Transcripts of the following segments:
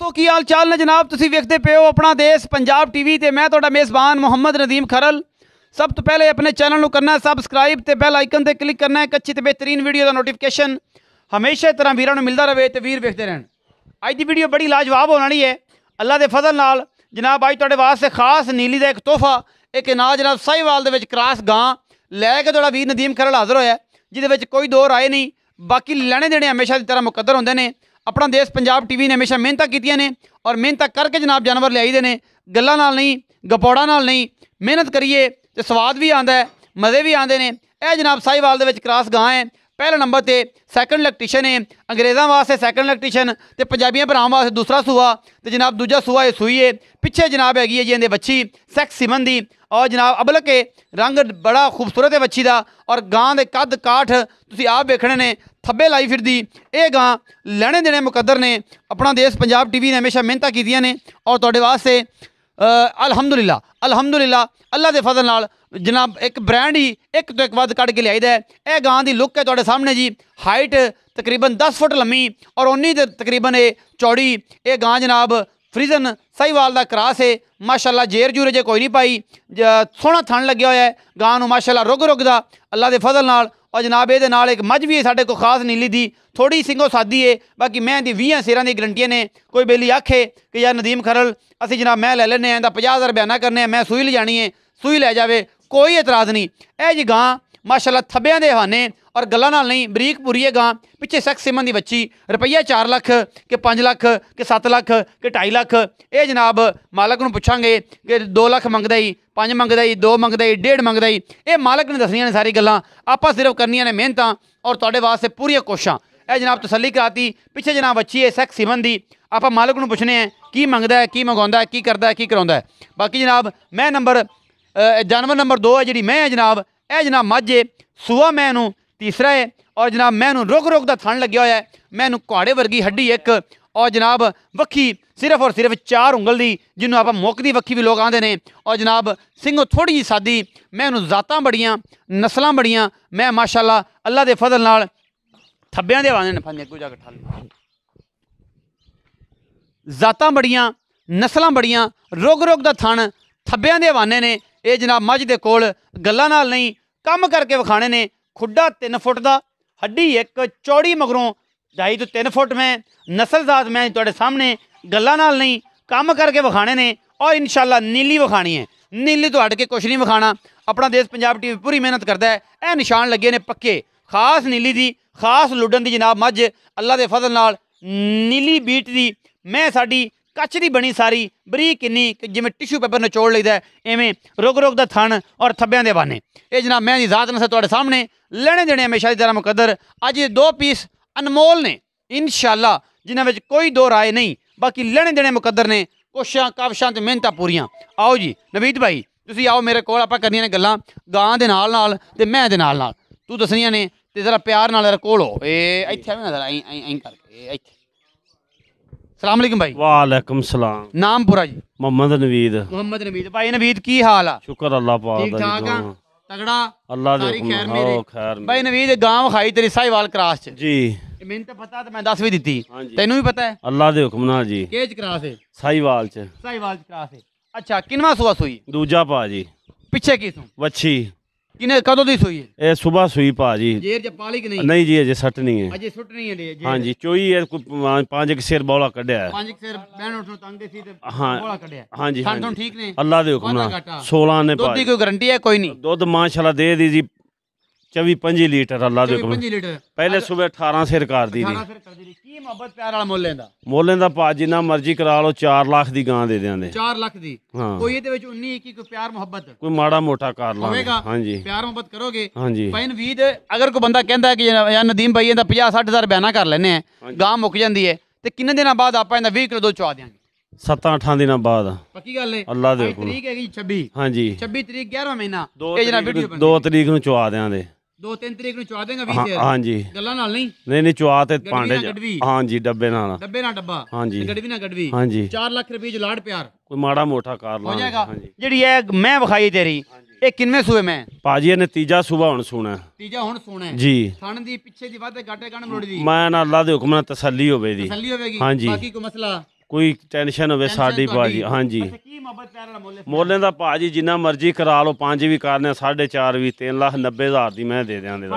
ਸੋ ਕੀ ਹਾਲ ਚਾਲ ਨੇ ਜਨਾਬ ਤੁਸੀਂ ਵੇਖਦੇ ਪਿਓ ਆਪਣਾ ਦੇਸ਼ ਪੰਜਾਬ ਟੀਵੀ ਤੇ ਮੈਂ ਤੁਹਾਡਾ ਮੇਜ਼ਬਾਨ ਮੁਹੰਮਦ ਨਦੀਮ ਖਰਲ ਸਭ ਤੋਂ ਪਹਿਲੇ ਆਪਣੇ ਚੈਨਲ ਨੂੰ ਕਰਨਾ ਸਬਸਕ੍ਰਾਈਬ ਤੇ ਬੈਲ ਆਈਕਨ ਤੇ ਕਲਿੱਕ ਕਰਨਾ ਹੈ ਕੱਚੀ ਤੇ ਬਿਹਤਰੀਨ ਵੀਡੀਓ ਦਾ ਨੋਟੀਫਿਕੇਸ਼ਨ ਹਮੇਸ਼ਾ ਤਰ੍ਹਾਂ ਵੀਰਾਂ ਨੂੰ ਮਿਲਦਾ ਰਹੇ ਤੇ ਵੀਰ ਵੇਖਦੇ ਰਹਿਣ ਅੱਜ ਦੀ ਵੀਡੀਓ ਬੜੀ ਲਾਜਵਾਬ ਹੋਣ ਵਾਲੀ ਹੈ ਅੱਲਾ ਦੇ ਫਜ਼ਲ ਨਾਲ ਜਨਾਬ ਅੱਜ ਤੁਹਾਡੇ ਵਾਸਤੇ ਖਾਸ ਨੀਲੀ ਦਾ ਇੱਕ ਤੋਹਫਾ ਇੱਕ ਨਾ ਜਨਾਬ ਸਾਈਵਾਲ ਦੇ ਵਿੱਚ ਕਰਾਸ ਗਾਂ ਲੈ ਕੇ ਤੁਹਾਡਾ ਵੀਰ ਨਦੀਮ ਖਰਲ ਹਾਜ਼ਰ ਹੋਇਆ ਜਿਹਦੇ ਵਿੱਚ ਕੋਈ ਦੋ ਰਾਏ ਨਹੀਂ ਬਾਕੀ ਲੈਣੇ ਦੇਣੇ ਹਮੇਸ਼ਾ ਦੀ ਤਰ੍ਹਾਂ ਮੁਕੱਦਰ ਹੁੰਦੇ ਨੇ ਆਪਣਾ ਦੇਸ਼ ਪੰਜਾਬ ਟੀਵੀ ਨੇ ਹਮੇਸ਼ਾ ਮਿਹਨਤਾਂ ਕੀਤੀਆਂ ਨੇ ਔਰ ਮਿਹਨਤਾਂ ਕਰਕੇ ਜਨਾਬ ਜਾਨਵਰ ਲਿਆਈਦੇ ਨੇ ਗੱਲਾਂ ਨਾਲ ਨਹੀਂ ਗਪੌੜਾ ਨਾਲ ਨਹੀਂ ਮਿਹਨਤ ਕਰੀਏ ਤੇ ਸਵਾਦ ਵੀ ਆਂਦਾ ਮਜ਼ੇ ਵੀ ਆਂਦੇ ਨੇ ਇਹ ਜਨਾਬ ਸਾਈਵਾਲ ਦੇ ਵਿੱਚ ਕ੍ਰਾਸ ਗਾਂ ਹੈ ਪਹਿਲੇ ਨੰਬਰ ਤੇ ਸੈਕੰਡ ਇਲੈਕਟ੍ਰੀਸ਼ੀਅਨ ਹੈ ਅੰਗਰੇਜ਼ਾਂ ਵਾਸਤੇ ਸੈਕੰਡ ਇਲੈਕਟ੍ਰੀਸ਼ੀਅਨ ਤੇ ਪੰਜਾਬੀਆਂ ਭਰਾਵਾਂ ਵਾਸਤੇ ਦੂਸਰਾ ਸੂਆ ਤੇ ਜਨਾਬ ਦੂਜਾ ਸੂਆ ਇਹ ਸੂਈ ਹੈ ਪਿੱਛੇ ਜਨਾਬ ਹੈਗੀ ਹੈ ਜੀ ਇਹਦੇ ਬੱਚੀ ਸੈਕਸ ਸਿਮਨ ਦੀ ਔਰ ਜਨਾਬ ਅਬਲ ਕੇ ਰੰਗ ਬੜਾ ਖੂਬਸੂਰਤ ਹੈ ਬੱਚੀ ਦਾ ਔਰ ਗਾਂ ਦੇ ਕੱਦ ਕਾਠ ਤੁਸੀਂ ਆਪ ਵੇਖਣੇ ਨੇ ਥੱਬੇ ਲਾਈ ਫਿਰਦੀ ਇਹ ਗਾਂ ਲੈਣੇ ਦੇਣੇ ਮੁਕੱਦਰ ਨੇ ਆਪਣਾ ਦੇਸ਼ ਪੰਜਾਬ ਟੀਵੀ ਨੇ ਹਮੇਸ਼ਾ ਮਿਹਨਤਾਂ ਕੀਤੀਆਂ ਨੇ ਔਰ ਤੁਹਾਡੇ ਵਾਸਤੇ ਅਲਹਮਦੁਲਿਲਾ ਅਲਹਮਦੁਲਿਲਾ ਅੱਲਾ ਦੇ ਫਜ਼ਲ ਨਾਲ ਜਨਾਬ ਇੱਕ ਬ੍ਰਾਂਡ ਹੀ ਇੱਕ ਤੋਂ ਇੱਕ ਵੱਧ ਕੱਢ ਕੇ ਲਿਆਈਦਾ ਇਹ ਗਾਂ ਦੀ ਲੁੱਕ ਹੈ ਤੁਹਾਡੇ ਸਾਹਮਣੇ ਜੀ ਹਾਈਟ ਤਕਰੀਬਨ 10 ਫੁੱਟ ਲੰਮੀ ਔਰ 19 ਤਕਰੀਬਨ ਇਹ ਚੌੜੀ ਇਹ ਗਾਂ ਜਨਾਬ ਫਰੀਜ਼ਨ ਸਾਈਵਾਲ ਦਾ ਕਰਾਸ ਹੈ ਮਾਸ਼ਾਅੱਲਾ ਜੇਰ ਜੂਰੇ ਜੇ ਕੋਈ ਨਹੀਂ ਪਾਈ ਸੋਹਣਾ ਥਣ ਲੱਗਿਆ ਹੋਇਆ ਹੈ ਗਾਂ ਨੂੰ ਮਾਸ਼ਾਅੱਲਾ ਰੁਗ ਰੁਗ ਦਾ ਅੱਲਾ ਦੇ ਫਜ਼ਲ ਨਾਲ ਔਰ ਜਨਾਬ ਇਹਦੇ ਨਾਲ ਇੱਕ ਮੱਝ ਵੀ ਹੈ ਸਾਡੇ ਕੋਲ ਖਾਸ ਨੀਲੀ ਦੀ ਥੋੜੀ ਸਿੰਘੋ ਸਾਦੀ ਏ ਬਾਕੀ ਮੈਂ ਦੀ 20 ਸਿਰਾਂ ਦੀ ਗਰੰਟੀਆਂ ਨੇ ਕੋਈ ਬੇਲੀ ਆਖੇ ਕਿ ਯਾਰ ਨਦੀਮ ਖਰਲ ਅਸੀਂ ਜਨਾਬ ਮੈਂ ਲੈ ਲੈਨੇ ਆਂ ਦਾ 50000 ਨਾ ਕਰਨੇ ਆ ਮੈਂ ਸੂਈ ਜਾਣੀ ਏ ਸੂਈ ਲੈ ਜਾਵੇ ਕੋਈ ਇਤਰਾਜ਼ ਨਹੀਂ ਇਹ ਜੀ ਗਾਂ ਮਾਸ਼ਾਅੱਲਾ ਥੱਬਿਆਂ ਦੇ ਹਾਨੇ ਔਰ ਗੱਲਾਂ ਨਾਲ ਨਹੀਂ ਬਰੀਕ ਪੂਰੀਏਗਾ ਪਿੱਛੇ ਸਖ ਸਿਮਨ ਦੀ ਬੱਚੀ ਰੁਪਈਆ 4 ਲੱਖ ਕਿ 5 ਲੱਖ ਕਿ 7 ਲੱਖ ਕਿ 2.5 ਲੱਖ ਇਹ ਜਨਾਬ ਮਾਲਕ ਨੂੰ ਪੁੱਛਾਂਗੇ ਕਿ 2 ਲੱਖ ਮੰਗਦਾ ਹੀ 5 ਮੰਗਦਾ ਹੀ 2 ਮੰਗਦਾ ਹੀ 1.5 ਮੰਗਦਾ ਹੀ ਇਹ ਮਾਲਕ ਨੇ ਦੱਸਣੀਆਂ ਨੇ ਸਾਰੀ ਗੱਲਾਂ ਆਪਾਂ ਸਿਰਫ ਕਰਨੀਆਂ ਨੇ ਮਿਹਨਤਾਂ ਔਰ ਤੁਹਾਡੇ ਵਾਸਤੇ ਪੂਰੀਆਂ ਕੋਸ਼ਾਂ ਇਹ ਜਨਾਬ ਤਸੱਲੀ ਕਰਾਤੀ ਪਿੱਛੇ ਜਨਾਬ ਬੱਚੀ ਹੈ ਸਖ ਸਿਮਨ ਦੀ ਆਪਾਂ ਮਾਲਕ ਨੂੰ ਪੁੱਛਨੇ ਆ ਕੀ ਮੰਗਦਾ ਹੈ ਕੀ ਮੰਗਾਉਂਦਾ ਹੈ ਕੀ ਕਰਦਾ ਹੈ ਕੀ ਕਰਾਉਂਦਾ ਹੈ ਬਾਕੀ ਜਨਾਬ ਮੈਂ ਨੰਬਰ ਜਾਨਵਰ ਨੰਬਰ 2 ਹੈ ਜਿਹੜੀ ਮੈਂ ਹੈ ਜਨਾਬ ਇਹ ਜਨਾਬ ਮੱਝ ਸੂਆ ਮੈਂ ਨੂੰ ਤੀਸਰਾ ਹੈ ਔਰ ਜਨਾਬ ਮੈਨੂੰ ਰੁਕ ਰੁਕ ਦਾ ਥਣ ਲੱਗਿਆ ਹੋਇਆ ਹੈ ਮੈਨੂੰ ਘੋੜੇ ਵਰਗੀ ਹੱਡੀ ਇੱਕ ਔਰ ਜਨਾਬ ਵੱਖੀ ਸਿਰਫ ਔਰ ਸਿਰਫ ਚਾਰ ਉਂਗਲ ਦੀ ਜਿਹਨੂੰ ਆਪਾਂ ਮੁੱਕ ਦੀ ਵੱਖੀ ਵੀ ਲੋਕ ਆਂਦੇ ਨੇ ਔਰ ਜਨਾਬ ਸਿੰਘੋ ਥੋੜੀ ਜੀ ਸਾਦੀ ਮੈਨੂੰ ਜ਼ਾਤਾਂ ਬੜੀਆਂ ਨਸਲਾਂ ਬੜੀਆਂ ਮੈਂ ਮਾਸ਼ਾਅੱਲਾ ਅੱਲਾ ਦੇ ਫਜ਼ਲ ਨਾਲ ਥੱਬਿਆਂ ਦੇ ਵਾਂਦੇ ਨੇ ਫੰਨੇ ਕੋ ਜਾ ਕੇ ਠਾਲ ਜ਼ਾਤਾਂ ਬੜੀਆਂ ਨਸਲਾਂ ਬੜੀਆਂ ਰੋਗ ਰੋਗ ਦਾ ਥਣ ਥੱਬਿਆਂ ਦੇ ਹਵਾਨੇ ਨੇ ਇਹ ਜਨਾਬ ਮੱਝ ਦੇ ਕੋਲ ਗੱਲਾਂ ਨਾਲ ਨਹੀਂ ਕੰਮ ਕਰਕੇ ਵਿਖਾਣੇ ਨੇ ਖੁੱਡਾ 3 ਫੁੱਟ ਦਾ ਹੱਡੀ ਇੱਕ ਚੌੜੀ ਮਗਰੋਂ 2.5 ਤੋਂ 3 ਫੁੱਟ ਮੈਂ ਨਸਲਜ਼ਾਦ ਮੈਂ ਤੁਹਾਡੇ ਸਾਹਮਣੇ ਗੱਲਾਂ ਨਾਲ ਨਹੀਂ ਕੰਮ ਕਰਕੇ ਵਿਖਾਣੇ ਨੇ ਔਰ ਇਨਸ਼ਾਅੱਲਾ ਨੀਲੀ ਵਿਖਾਣੀ ਹੈ ਨੀਲੀ ਤੋਂ ਹਟ ਕੇ ਕੁਝ ਨਹੀਂ ਵਿਖਾਣਾ ਆਪਣਾ ਦੇਸ਼ ਪੰਜਾਬ ਟੀਵੀ ਪੂਰੀ ਮਿਹਨਤ ਕਰਦਾ ਹੈ ਇਹ ਨਿਸ਼ਾਨ ਲੱਗੇ ਨੇ ਪੱਕੇ ਖਾਸ ਨੀਲੀ ਦੀ ਖਾਸ ਲੁੱਡਣ ਦੀ ਜਨਾਬ ਮੱਝ ਅੱਲਾ ਦੇ ਫਜ਼ਲ ਨਾਲ ਨੀਲੀ ਬੀਟ ਦੀ ਮੈਂ ਸਾਡੀ ਕਚਰੀ ਬਣੀ ਸਾਰੀ ਬਰੀਕ ਇੰਨੀ ਜਿਵੇਂ ਟਿਸ਼ੂ ਪੇਪਰ ਨਿਚੋੜ ਲਈਦਾ ਐਵੇਂ ਰੁਗ ਰੁਗ ਦਾ ਥਣ ਔਰ ਥੱਬਿਆਂ ਦੇ ਬਾਨੇ ਇਹ ਜਨਾਬ ਮੈਂ ਦੀ ਜ਼ਾਤ ਨਾਲ ਤੁਹਾਡੇ ਸਾਹਮਣੇ ਲੈਣੇ ਦੇਣੇ ਹਮੇਸ਼ਾ ਦੀ ਤਰ੍ਹਾਂ ਮੁਕੱਦਰ ਅੱਜ ਇਹ ਦੋ ਪੀਸ ਅਨਮੋਲ ਨੇ ਇਨਸ਼ਾਅੱਲਾ ਜਿਨ੍ਹਾਂ ਵਿੱਚ ਕੋਈ ਦੋ ਰਾਏ ਨਹੀਂ ਬਾਕੀ ਲੈਣੇ ਦੇਣੇ ਮੁਕੱਦਰ ਨੇ ਕੋਸ਼ਾਂ ਕਾਵਸ਼ਾਂ ਤੇ ਮਿਹਨਤਾਂ ਪੂਰੀਆਂ ਆਓ ਜੀ ਨਵੀਦ ਭਾਈ ਤੁਸੀਂ ਆਓ ਮੇਰੇ ਕੋਲ ਆਪਾਂ ਕਰਨੀਆਂ ਨੇ ਗੱਲਾਂ ਗਾਂ ਦੇ ਨਾਲ ਨਾਲ ਤੇ ਮੈਂ ਦੇ ਨਾਲ ਨਾਲ ਤੂੰ ਦੱਸਣੀਆਂ ਨੇ ਤੇ ਜ਼ਰਾ ਪਿਆਰ ਨਾਲ ਕੋਲ ਹੋ ਇਹ ਇੱਥੇ ਨਾ ਜ਼ਰਾ ਐਂ ਐਂ ਕਰਕੇ ਇੱਥੇ ਸਲਾਮ ਅਲੈਕਮ ਭਾਈ ਵਾਲੇਕਮ ਸਲਾਮ ਨਾਮ ਪੁਰਾ ਜੀ ਮੁਹੰਮਦ ਨਵੀਦ ਮੁਹੰਮਦ ਨਵੀਦ ਭਾਈ ਨਵੀਦ ਕੀ ਹਾਲ ਆ ਸ਼ੁਕਰ ਅੱਲਾਹ ਪਾਕ ਦਾ ਠੀਕ ਠਾਕ ਆ ਤਗੜਾ ਅੱਲਾਹ ਦੇ ਹੁਕਮ ਖੈਰ ਮੇਰੇ ਭਾਈ ਨਵੀਦ ਗਾਂਵ ਖਾਈ ਤੇਰੀ ਸਾਈਵਾਲ ਕਰਾਸ ਚ ਜੀ ਮੈਨੂੰ ਤਾਂ ਪਤਾ ਤੇ ਮੈਂ ਦੱਸ ਵੀ ਦਿੱਤੀ ਤੈਨੂੰ ਵੀ ਪਤਾ ਹੈ ਅੱਲਾ ਦੇ ਹੁਕਮ ਨਾਲ ਜੀ ਕਿਹਚ ਕਰਾਸ ਹੈ ਸਾਈਵਾਲ ਚ ਸਾਈਵਾਲ ਚ ਕਰਾਸ ਹੈ ਅੱਛਾ ਕਿੰਨਵਾ ਸੂਆ ਸੂਈ ਦੂਜਾ ਪਾ ਜੀ ਪਿੱਛੇ ਕੀ ਤੂੰ ਵੱਛੀ ਕਿਨੇ ਕਦੋਂ ਦੀ ਸੂਈ ਹੈ ਇਹ ਸਵੇਰ ਸੂਈ ਭਾਜੀ ਜੇਰ ਚ ਪਾਲੀ ਕਿ ਨਹੀਂ ਨਹੀਂ ਜੀ ਅਜੇ ਸੱਟ ਨਹੀਂ ਹੈ ਅਜੇ ਸੁੱਟ ਨਹੀਂ ਹੈ ਜੇ ਹਾਂਜੀ ਚੋਈ ਹੈ ਕੋਈ ਪੰਜ- ਪੰਜ ਇੱਕ ਸਿਰ ਬੌਲਾ ਕੱਢਿਆ ਹੈ। ਪੰਜ ਕੁ ਸਿਰ ਬਹਿਣ ਉੱਠਣ ਤੰਗ ਦੇ ਸੀ ਤੇ ਹਾਂ। ਬੋਲਾ ਕੱਢਿਆ ਹਾਂਜੀ ਸਾਨੂੰ ਹਾਂਜੀ ਠੀਕ ਨੇ ਅੱਲਾ ਦੇ ਹੁਕਮ ਨਾਲ 16 ਨੇ ਦੁੱਧ ਦੀ ਕੋਈ ਗਰੰਟੀ ਹੈ ਕੋਈ ਨਹੀਂ ਦੁੱਧ ਮਾਸ਼ਾਅੱਲਾ ਦੇ ਦੀ ਜੀ 24 25 ਲੀਟਰ ਅੱਲਾ ਦੇ ਕੋਲ 25 ਲੀਟਰ ਪਹਿਲੇ ਸਵੇਰ 18 ਸਿਰ ਕਰਦੀ ਦੀ 18 ਸਿਰ ਕਰਦੀ ਕੀ ਮੁਹੱਬਤ ਪਿਆਰ ਵਾਲਾ ਮੋਲੇ ਦਾ ਮੋਲੇ ਦਾ ਪਾ ਜਿੰਨਾ ਮਰਜ਼ੀ ਕਰਾ ਲਓ 4 ਲੱਖ ਦੀ ਗਾਂ ਦੇ ਦਿਆਂਦੇ 4 ਲੱਖ ਦੀ ਕੋਈ ਇਹਦੇ ਵਿੱਚ 19 21 ਕੋਈ ਪਿਆਰ ਮੁਹੱਬਤ ਕੋਈ ਮਾੜਾ ਮੋਟਾ ਕਰ ਲਾਂਗੇ ਹਾਂਜੀ ਪਿਆਰ ਮੁਹੱਬਤ ਕਰੋਗੇ ਹਾਂਜੀ ਪੈਨ ਵੀਦ ਅਗਰ ਕੋਈ ਬੰਦਾ ਕਹਿੰਦਾ ਕਿ ਯਾ ਨਦੀਮ ਭਾਈ ਇਹਦਾ 50 60000 ਬਿਆਨਾ ਕਰ ਲੈਨੇ ਆ ਗਾਂ ਮੁੱਕ ਜਾਂਦੀ ਹੈ ਤੇ ਕਿੰਨੇ ਦਿਨਾਂ ਬਾਅਦ ਆਪਾਂ ਇਹਦਾ 20 ਕਿਲੋ ਦੋ ਚਵਾ ਦਿਆਂਗੇ 7-8 ਦਿਨਾਂ ਬਾਅਦ ਪੱਕੀ ਗੱਲ ਹੈ ਅੱਲਾ ਦੇ ਕੋਲ ਤਰੀਕ ਹੈਗੀ 26 ਹਾਂਜੀ 26 ਤਰੀਕ 11ਵਾਂ ਮਹੀਨਾ ਇਹ ਜਿਹੜਾ ਵੀਡੀਓ 2 ਤਰੀਕ ਨੂੰ ਚਵਾ ਦਿਆਂਦੇ ਦੋ ਤਿੰਨ ਤਰੀਕ ਨੂੰ ਚਵਾ ਦੇਗਾ ਹਾਂ ਹਾਂਜੀ ਗੱਲਾਂ ਨਾਲ ਨਹੀਂ ਨਹੀਂ ਨਹੀਂ ਚਵਾ ਤੇ ਭਾਂਡੇ ਹਾਂਜੀ ਡੱਬੇ ਨਾਲ ਡੱਬੇ ਨਾਲ ਡੱਬਾ ਹਾਂਜੀ ਗੜਵੀ ਨਾਲ ਹਾਂ ਹਾਂਜੀ 4 ਲੱਖ ਰੁਪਏ ਲਾੜ ਪਿਆਰ ਕੋਈ ਮਾੜਾ ਮੋਟਾ ਕਰ ਲਾ ਹੋ ਜਾਏਗਾ ਜਿਹੜੀ ਇਹ ਮੈਂ ਵਿਖਾਈ ਤੇਰੀ ਇਹ ਕਿੰਨੇ ਸੂਏ ਮੈਂ ਪਾਜੀ ਇਹਨੇ ਨਤੀਜਾ ਸੂਬਾ ਹੁਣ ਸੁਣਾ ਨਤੀਜਾ ਹੁਣ ਸੁਣਾ ਜੀ ਥਣ ਦੀ ਪਿੱਛੇ ਦੀ ਵਾਧੇ ਗਾਟੇ ਗਣ ਮਰੋੜੀ ਦੀ ਮੈਂ ਨਾ ਅੱਲਾ ਦੇ ਹੁਕਮ ਨਾਲ ਤਸੱਲੀ ਹੋਵੇ ਦੀ ਤਸੱਲੀ ਹੋਵੇਗੀ ਬਾਕੀ ਕੋਈ ਮਸਲਾ ਕੋਈ ਟੈਨਸ਼ਨ ਹੋਵੇ ਸਾਡੀ ਭਾਜੀ ਹਾਂਜੀ ਮੋਲੇ ਦਾ ਭਾਜੀ ਜਿੰਨਾ ਮਰਜ਼ੀ ਕਰਾ ਲਓ ਪੰਜ ਵੀ ਕਰਨੇ 4.5 ਵੀ 3 ਲੱਖ 90 ਹਜ਼ਾਰ ਦੀ ਮੈਂ ਦੇ ਦਿਆਂ ਦੇ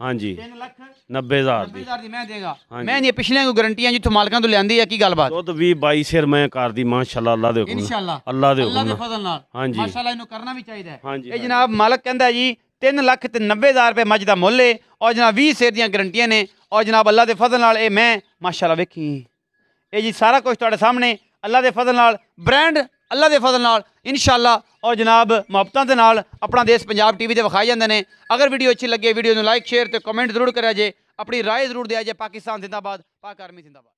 ਹਾਂਜੀ 3 ਲੱਖ 90 ਹਜ਼ਾਰ ਦੀ ਮੈਂ ਦੇਗਾ ਮੈਂ ਨਹੀਂ ਪਿਛਲੇ ਕੋ ਗਰੰਟੀਆਂ ਜਿੱਥੋਂ ਮਾਲਕਾਂ ਤੋਂ ਲੈਂਦੀ ਆ ਕੀ ਗੱਲਬਾਤ ਦੁੱਧ 20 22 ਸਿਰ ਮੈਂ ਕਰਦੀ ਮਾਸ਼ਾਅੱਲਾ ਅੱਲਾ ਦੇ ਹੁਕਮ ਇਨਸ਼ਾਅੱਲਾ ਅੱਲਾ ਦੇ ਹੁਕਮ ਅੱਲਾ ਦੇ ਫਜ਼ਲ ਨਾਲ ਹਾਂਜੀ ਮਾਸ਼ਾਅੱਲਾ ਇਹਨੂੰ ਕਰਨਾ ਵੀ ਚਾਹੀਦਾ ਹੈ ਇਹ ਜਨਾਬ ਮਾਲਕ ਕਹਿੰਦਾ ਜੀ 3 ਲੱਖ ਤੇ 90 ਹਜ਼ਾਰ ਰੁਪਏ ਮੱਝ ਦਾ ਮੁੱਲ ਹੈ ਔਰ ਜਨਾਬ 20 ਸਿਰ ਦੀਆਂ ਗਰੰਟੀਆਂ ਨੇ ਔਰ ਜਨਾਬ ਅੱਲਾ ਦੇ ਫਜ਼ਲ ਨਾਲ ਇਹ ਮੈਂ ਮਾਸ਼ਾਅੱਲਾ ਵੇਖੀ ਇਹ ਜੀ ਸਾਰਾ ਕੁਝ ਤੁਹਾਡੇ ਸਾਹਮਣੇ ਅੱਲਾ ਦੇ ਫਜ਼ਲ ਨਾਲ ਬ੍ਰਾਂਡ ਅੱਲਾ ਦੇ ਫਜ਼ਲ ਨਾਲ ਇਨਸ਼ਾਅੱਲਾ ਔਰ ਜਨਾਬ ਮੁਹੱਬਤਾਂ ਦੇ ਨਾਲ ਆਪਣਾ ਦੇਸ਼ ਪੰਜਾਬ ਟੀਵੀ ਤੇ ਵਿਖਾਏ ਜਾਂਦੇ ਨੇ ਅਗਰ ਵੀਡੀਓ ਅੱਛੀ ਲੱਗੇ ਵੀਡੀਓ ਨੂੰ ਲਾਈਕ ਸ਼ੇਅਰ ਤੇ ਕਮੈਂਟ ਜ਼ਰੂਰ ਕਰਿਆ ਜੇ ਆਪਣੀ رائے ਜ਼ਰੂਰ ਦਿਆ ਜੇ ਪਾਕਿਸਤਾਨ ਜ਼ਿੰਦਾਬਾਦ ਪਾਕ ਆਰਮੀ ਜ਼ਿੰਦਾਬਾਦ